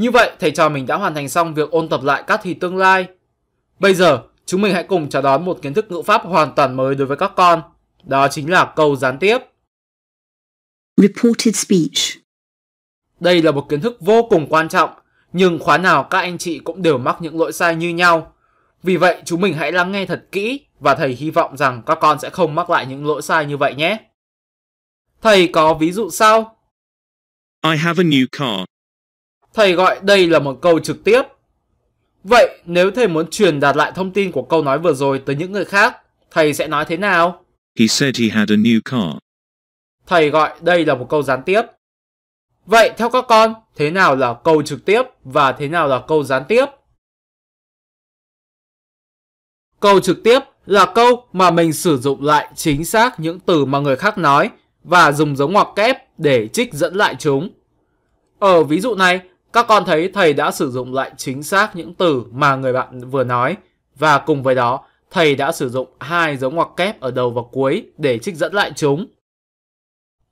Như vậy, thầy trò mình đã hoàn thành xong việc ôn tập lại các thi tương lai. Bây giờ, chúng mình hãy cùng chào đón một kiến thức ngữ pháp hoàn toàn mới đối với các con. Đó chính là câu gián tiếp. Reported speech Đây là một kiến thức vô cùng quan trọng, nhưng khóa nào các anh chị cũng đều mắc những lỗi sai như nhau. Vì vậy, chúng mình hãy lắng nghe thật kỹ và thầy hy vọng rằng các con sẽ không mắc lại những lỗi sai như vậy nhé. Thầy có ví dụ sau. I have a new car thầy gọi đây là một câu trực tiếp. Vậy nếu thầy muốn truyền đạt lại thông tin của câu nói vừa rồi tới những người khác, thầy sẽ nói thế nào? He said he had a new car. Thầy gọi đây là một câu gián tiếp. Vậy theo các con, thế nào là câu trực tiếp và thế nào là câu gián tiếp? Câu trực tiếp là câu mà mình sử dụng lại chính xác những từ mà người khác nói và dùng dấu ngoặc kép để trích dẫn lại chúng. Ở ví dụ này, các con thấy thầy đã sử dụng lại chính xác những từ mà người bạn vừa nói và cùng với đó thầy đã sử dụng hai dấu ngoặc kép ở đầu và cuối để trích dẫn lại chúng.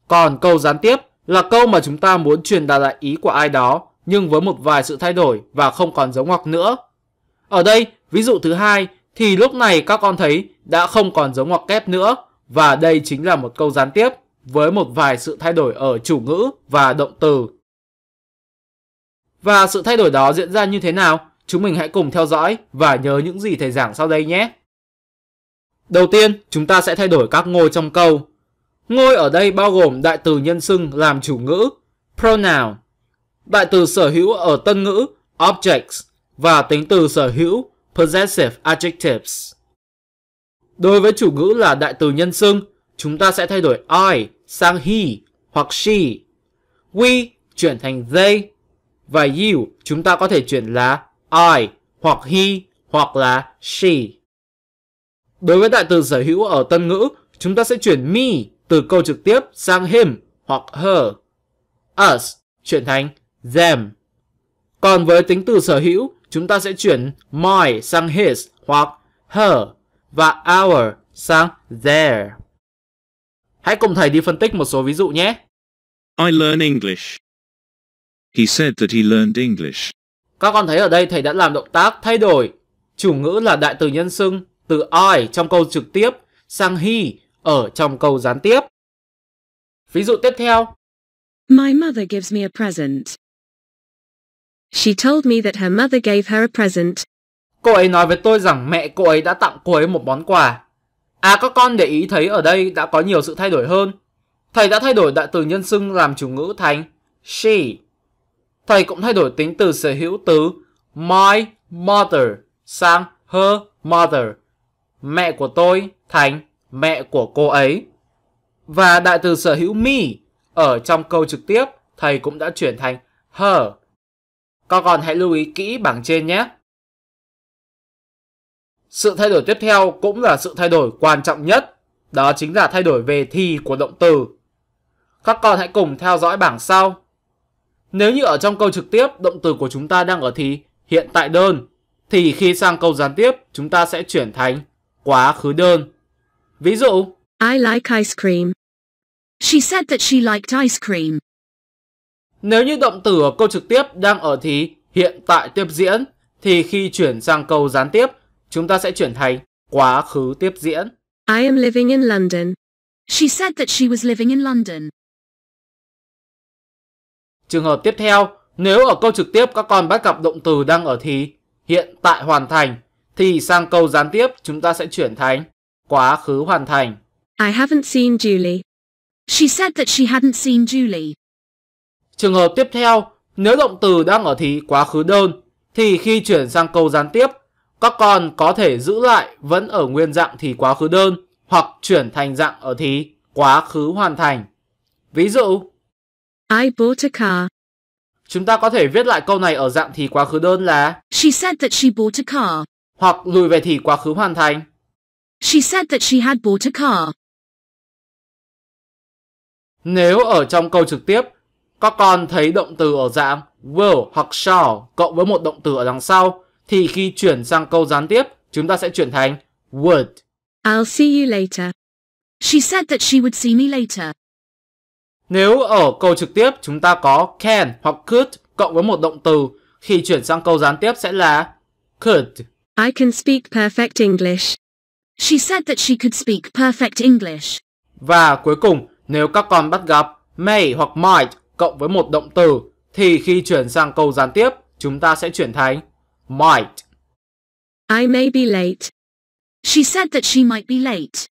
Còn câu gián tiếp là câu mà chúng ta muốn truyền đạt lại ý của ai đó nhưng với một vài sự thay đổi và không còn dấu ngoặc nữa. Ở đây, ví dụ thứ hai thì lúc này các con thấy đã không còn dấu ngoặc kép nữa và đây chính là một câu gián tiếp với một vài sự thay đổi ở chủ ngữ và động từ và sự thay đổi đó diễn ra như thế nào? Chúng mình hãy cùng theo dõi và nhớ những gì thầy giảng sau đây nhé. Đầu tiên, chúng ta sẽ thay đổi các ngôi trong câu. Ngôi ở đây bao gồm đại từ nhân xưng làm chủ ngữ, pronoun, đại từ sở hữu ở tân ngữ, objects, và tính từ sở hữu, possessive adjectives. Đối với chủ ngữ là đại từ nhân xưng, chúng ta sẽ thay đổi I sang he hoặc she. We chuyển thành they và you chúng ta có thể chuyển là I hoặc he hoặc là she. Đối với đại từ sở hữu ở tân ngữ, chúng ta sẽ chuyển me từ câu trực tiếp sang him hoặc her. Us chuyển thành them. Còn với tính từ sở hữu, chúng ta sẽ chuyển my sang his hoặc her và our sang their. Hãy cùng thầy đi phân tích một số ví dụ nhé. I learn English. He said that he learned English. Các con thấy ở đây thầy đã làm động tác thay đổi chủ ngữ là đại từ nhân xưng từ I trong câu trực tiếp sang he ở trong câu gián tiếp. Ví dụ tiếp theo. My mother gives me a present. She told me that her mother gave her a present. Cô ấy nói với tôi rằng mẹ cô ấy đã tặng cô ấy một món quà. À các con để ý thấy ở đây đã có nhiều sự thay đổi hơn. Thầy đã thay đổi đại từ nhân xưng làm chủ ngữ thành she thầy cũng thay đổi tính từ sở hữu từ my mother sang her mother, mẹ của tôi thành mẹ của cô ấy. Và đại từ sở hữu me ở trong câu trực tiếp thầy cũng đã chuyển thành her. Các con hãy lưu ý kỹ bảng trên nhé. Sự thay đổi tiếp theo cũng là sự thay đổi quan trọng nhất, đó chính là thay đổi về thì của động từ. Các con hãy cùng theo dõi bảng sau. Nếu như ở trong câu trực tiếp động từ của chúng ta đang ở thì hiện tại đơn thì khi sang câu gián tiếp chúng ta sẽ chuyển thành quá khứ đơn. Ví dụ I like ice cream. She said that she liked ice cream. Nếu như động từ ở câu trực tiếp đang ở thì hiện tại tiếp diễn thì khi chuyển sang câu gián tiếp chúng ta sẽ chuyển thành quá khứ tiếp diễn. I am living in London. She said that she was living in London. Trường hợp tiếp theo, nếu ở câu trực tiếp các con bắt gặp động từ đang ở thì hiện tại hoàn thành, thì sang câu gián tiếp chúng ta sẽ chuyển thành quá khứ hoàn thành. I haven't seen Julie. She said that she hadn't seen Julie. Trường hợp tiếp theo, nếu động từ đang ở thì quá khứ đơn, thì khi chuyển sang câu gián tiếp, các con có thể giữ lại vẫn ở nguyên dạng thì quá khứ đơn hoặc chuyển thành dạng ở thì quá khứ hoàn thành. Ví dụ, I bought a car. Chúng ta có thể viết lại câu này ở dạng thì quá khứ đơn là She said that she bought a car. Hoặc lùi về thì quá khứ hoàn thành. She said that she had bought a car. Nếu ở trong câu trực tiếp, các con thấy động từ ở dạng will hoặc shall cộng với một động từ ở đằng sau, thì khi chuyển sang câu gián tiếp, chúng ta sẽ chuyển thành would. I'll see you later. She said that she would see me later. Nếu ở câu trực tiếp chúng ta có can hoặc could cộng với một động từ khi chuyển sang câu gián tiếp sẽ là could. I can speak perfect English. She said that she could speak perfect English. Và cuối cùng, nếu các con bắt gặp may hoặc might cộng với một động từ thì khi chuyển sang câu gián tiếp chúng ta sẽ chuyển thành might. I may be late. She said that she might be late.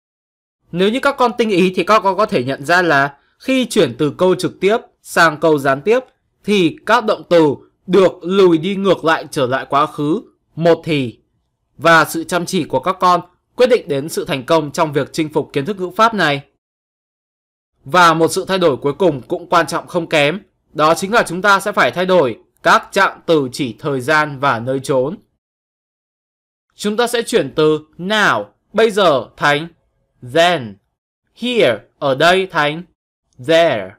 Nếu như các con tinh ý thì các con có thể nhận ra là khi chuyển từ câu trực tiếp sang câu gián tiếp thì các động từ được lùi đi ngược lại trở lại quá khứ một thì và sự chăm chỉ của các con quyết định đến sự thành công trong việc chinh phục kiến thức ngữ pháp này. Và một sự thay đổi cuối cùng cũng quan trọng không kém, đó chính là chúng ta sẽ phải thay đổi các trạng từ chỉ thời gian và nơi trốn. Chúng ta sẽ chuyển từ now, bây giờ thành then, here, ở đây thành there.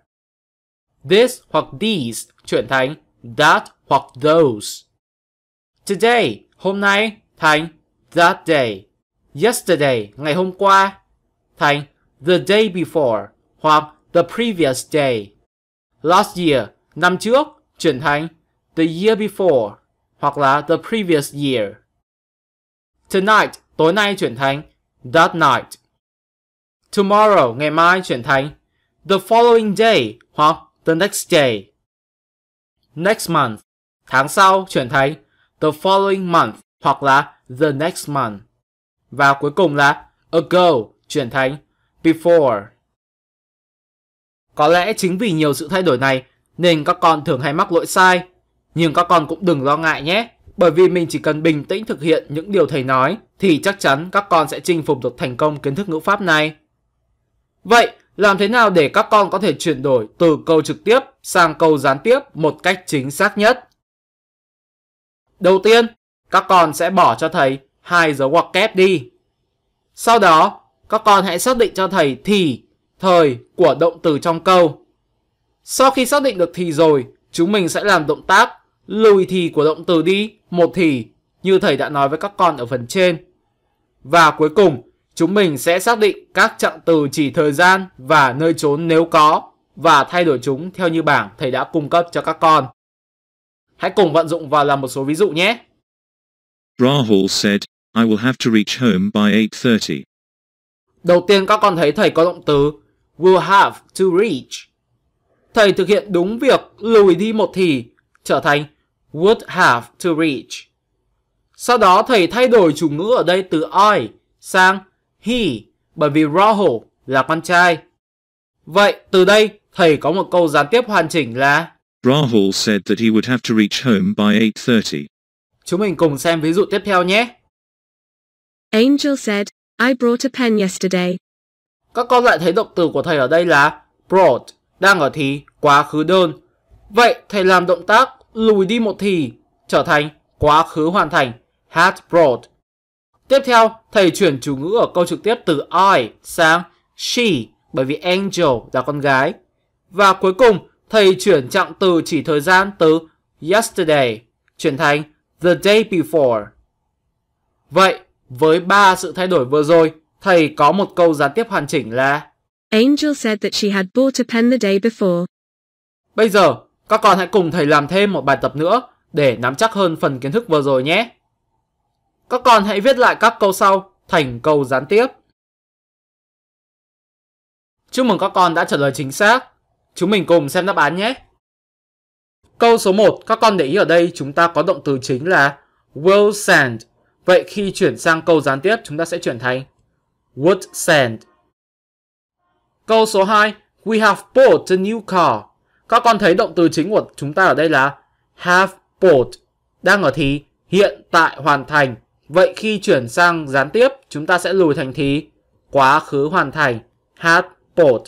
This hoặc these chuyển thành that hoặc those. Today, hôm nay thành that day. Yesterday, ngày hôm qua thành the day before hoặc the previous day. Last year, năm trước chuyển thành the year before hoặc là the previous year. Tonight, tối nay chuyển thành that night. Tomorrow, ngày mai chuyển thành the following day hoặc the next day. Next month, tháng sau chuyển thành the following month hoặc là the next month. Và cuối cùng là ago chuyển thành before. Có lẽ chính vì nhiều sự thay đổi này nên các con thường hay mắc lỗi sai. Nhưng các con cũng đừng lo ngại nhé, bởi vì mình chỉ cần bình tĩnh thực hiện những điều thầy nói thì chắc chắn các con sẽ chinh phục được thành công kiến thức ngữ pháp này. Vậy, làm thế nào để các con có thể chuyển đổi từ câu trực tiếp sang câu gián tiếp một cách chính xác nhất? Đầu tiên, các con sẽ bỏ cho thầy hai dấu ngoặc kép đi. Sau đó, các con hãy xác định cho thầy thì, thời của động từ trong câu. Sau khi xác định được thì rồi, chúng mình sẽ làm động tác lùi thì của động từ đi một thì như thầy đã nói với các con ở phần trên. Và cuối cùng, Chúng mình sẽ xác định các trạng từ chỉ thời gian và nơi trốn nếu có và thay đổi chúng theo như bảng thầy đã cung cấp cho các con. Hãy cùng vận dụng và làm một số ví dụ nhé. Rahul said, I will have to reach home by 8:30." Đầu tiên các con thấy thầy có động từ will have to reach. Thầy thực hiện đúng việc lùi đi một thì trở thành would have to reach. Sau đó thầy thay đổi chủ ngữ ở đây từ I sang he bởi vì Rahul là con trai. Vậy từ đây thầy có một câu gián tiếp hoàn chỉnh là Rahul said that he would have to reach home by 8:30. Chúng mình cùng xem ví dụ tiếp theo nhé. Angel said, I brought a pen yesterday. Các con lại thấy động từ của thầy ở đây là brought, đang ở thì quá khứ đơn. Vậy thầy làm động tác lùi đi một thì trở thành quá khứ hoàn thành had brought Tiếp theo, thầy chuyển chủ ngữ ở câu trực tiếp từ I sang she bởi vì Angel là con gái. Và cuối cùng, thầy chuyển trạng từ chỉ thời gian từ yesterday chuyển thành the day before. Vậy, với ba sự thay đổi vừa rồi, thầy có một câu gián tiếp hoàn chỉnh là Angel said that she had bought a pen the day before. Bây giờ, các con hãy cùng thầy làm thêm một bài tập nữa để nắm chắc hơn phần kiến thức vừa rồi nhé. Các con hãy viết lại các câu sau thành câu gián tiếp. Chúc mừng các con đã trả lời chính xác. Chúng mình cùng xem đáp án nhé. Câu số 1, các con để ý ở đây chúng ta có động từ chính là will send. Vậy khi chuyển sang câu gián tiếp chúng ta sẽ chuyển thành would send. Câu số 2, we have bought a new car. Các con thấy động từ chính của chúng ta ở đây là have bought, đang ở thì hiện tại hoàn thành. Vậy khi chuyển sang gián tiếp, chúng ta sẽ lùi thành thí. Quá khứ hoàn thành. Had bought.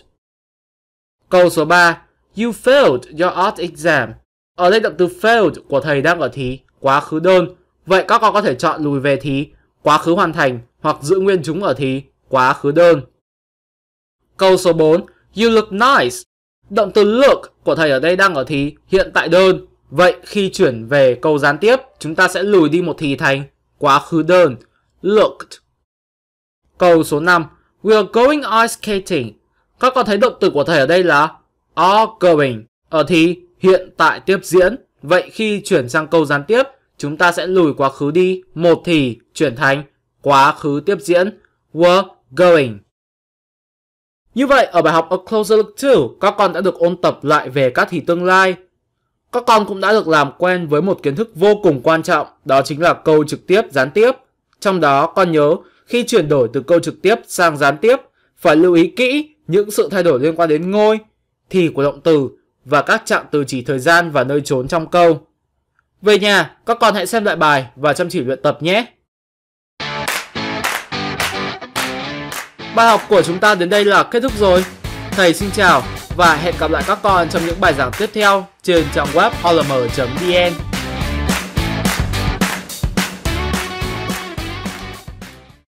Câu số 3. You failed your art exam. Ở đây động từ failed của thầy đang ở thí. Quá khứ đơn. Vậy các con có thể chọn lùi về thí. Quá khứ hoàn thành. Hoặc giữ nguyên chúng ở thí. Quá khứ đơn. Câu số 4. You look nice. Động từ look của thầy ở đây đang ở thí. Hiện tại đơn. Vậy khi chuyển về câu gián tiếp, chúng ta sẽ lùi đi một thì thành quá khứ đơn, looked. Câu số 5, we are going ice skating. Các con thấy động từ của thầy ở đây là are going. Ở thì hiện tại tiếp diễn. Vậy khi chuyển sang câu gián tiếp, chúng ta sẽ lùi quá khứ đi. Một thì chuyển thành quá khứ tiếp diễn. Were going. Như vậy, ở bài học A Closer Look 2, các con đã được ôn tập lại về các thì tương lai, các con cũng đã được làm quen với một kiến thức vô cùng quan trọng, đó chính là câu trực tiếp, gián tiếp. Trong đó, con nhớ, khi chuyển đổi từ câu trực tiếp sang gián tiếp, phải lưu ý kỹ những sự thay đổi liên quan đến ngôi, thì của động từ và các trạng từ chỉ thời gian và nơi trốn trong câu. Về nhà, các con hãy xem lại bài và chăm chỉ luyện tập nhé! Bài học của chúng ta đến đây là kết thúc rồi. Thầy xin chào và hẹn gặp lại các con trong những bài giảng tiếp theo trên trang web olm.vn.